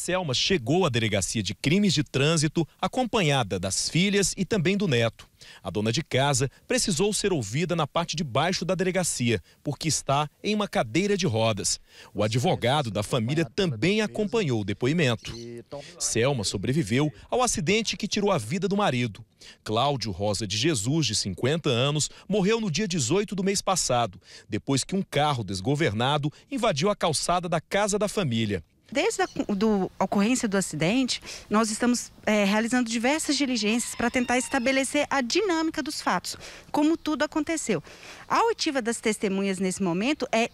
Selma chegou à delegacia de crimes de trânsito acompanhada das filhas e também do neto. A dona de casa precisou ser ouvida na parte de baixo da delegacia, porque está em uma cadeira de rodas. O advogado da família também acompanhou o depoimento. Selma sobreviveu ao acidente que tirou a vida do marido. Cláudio Rosa de Jesus, de 50 anos, morreu no dia 18 do mês passado, depois que um carro desgovernado invadiu a calçada da casa da família desde a do, ocorrência do acidente, nós estamos é, realizando diversas diligências para tentar estabelecer a dinâmica dos fatos, como tudo aconteceu. A oitiva das testemunhas nesse momento é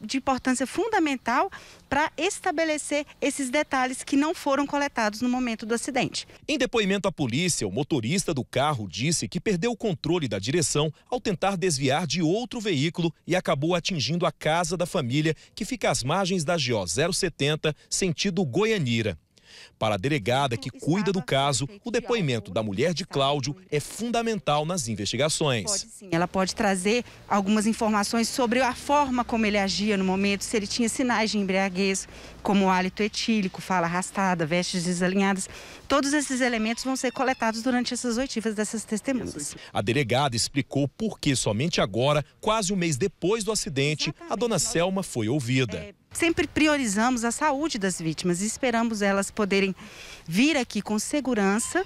de importância fundamental para estabelecer esses detalhes que não foram coletados no momento do acidente. Em depoimento à polícia, o motorista do carro disse que perdeu o controle da direção ao tentar desviar de outro veículo e acabou atingindo a casa da família, que fica às margens da GO 070, sentido Goianira. Para a delegada que cuida do caso, o depoimento da mulher de Cláudio é fundamental nas investigações. Ela pode trazer algumas informações sobre a forma como ele agia no momento, se ele tinha sinais de embriaguez, como hálito etílico, fala arrastada, vestes desalinhadas. Todos esses elementos vão ser coletados durante essas oitivas dessas testemunhas. A delegada explicou por que somente agora, quase um mês depois do acidente, a dona Selma foi ouvida. É, sempre priorizamos a saúde das vítimas e esperamos elas poderem vir aqui com segurança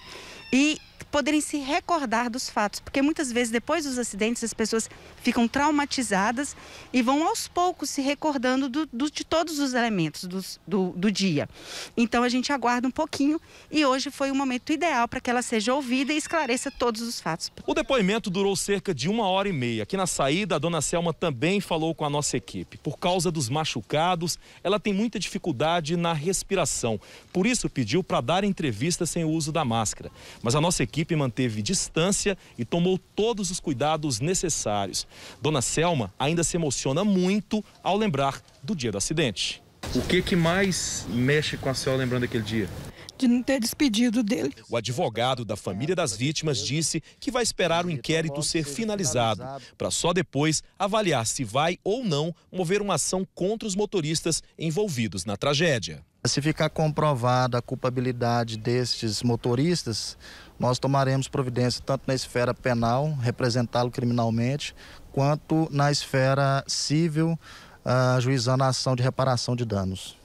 e poderem se recordar dos fatos, porque muitas vezes depois dos acidentes as pessoas ficam traumatizadas e vão aos poucos se recordando do, do, de todos os elementos do, do dia. Então a gente aguarda um pouquinho e hoje foi o momento ideal para que ela seja ouvida e esclareça todos os fatos. O depoimento durou cerca de uma hora e meia. Aqui na saída, a dona Selma também falou com a nossa equipe. Por causa dos machucados, ela tem muita dificuldade na respiração. Por isso pediu para dar entrevista sem o uso da máscara. Mas a nossa equipe equipe manteve distância e tomou todos os cuidados necessários. Dona Selma ainda se emociona muito ao lembrar do dia do acidente. O que, que mais mexe com a senhora lembrando daquele dia? de não ter despedido dele. O advogado da família das vítimas disse que vai esperar o inquérito ser finalizado, para só depois avaliar se vai ou não mover uma ação contra os motoristas envolvidos na tragédia. Se ficar comprovada a culpabilidade destes motoristas, nós tomaremos providência tanto na esfera penal, representá-lo criminalmente, quanto na esfera civil, ajuizando ah, a ação de reparação de danos.